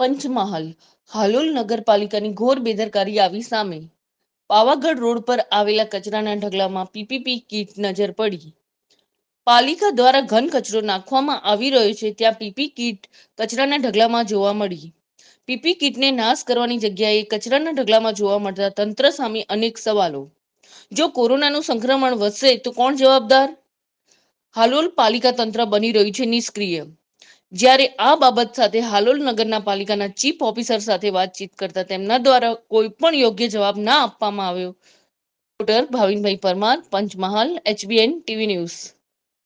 પંચમહાલ હાલોલ નગરપાલિકાની ઘોર બેદરકારી આવી સામે પાવાગઢ રોડ પર આવેલા કચરાના ઢગલામાં પીપીપી કીટ નજર પડી પાલિકા દ્વારા ઘન કચરો નાખવામાં આવી રહ્યો છે ત્યાં પીપી કીટ કચરાના ઢગલામાં જોવા મળી પીપી કીટને નાશ કરવાની જગ્યાએ કચરાના ઢગલામાં જોવા મળતા તંત્ર સામે અનેક સવાલો જો કોરોનાનું સંક્રમણ વધશે તો કોણ જવાબદાર હાલોલ પાલિકા તંત્ર બની રહ્યું છે નિષ્ક્રિય જ્યારે આ બાબત સાથે હાલોલ નગરના પાલિકાના ચીફ ઓફિસર સાથે વાતચીત કરતા તેમના દ્વારા કોઈ પણ યોગ્ય જવાબ ના આપવામાં આવ્યો Bhavinbhai Parmar Panchmahal HBN TV news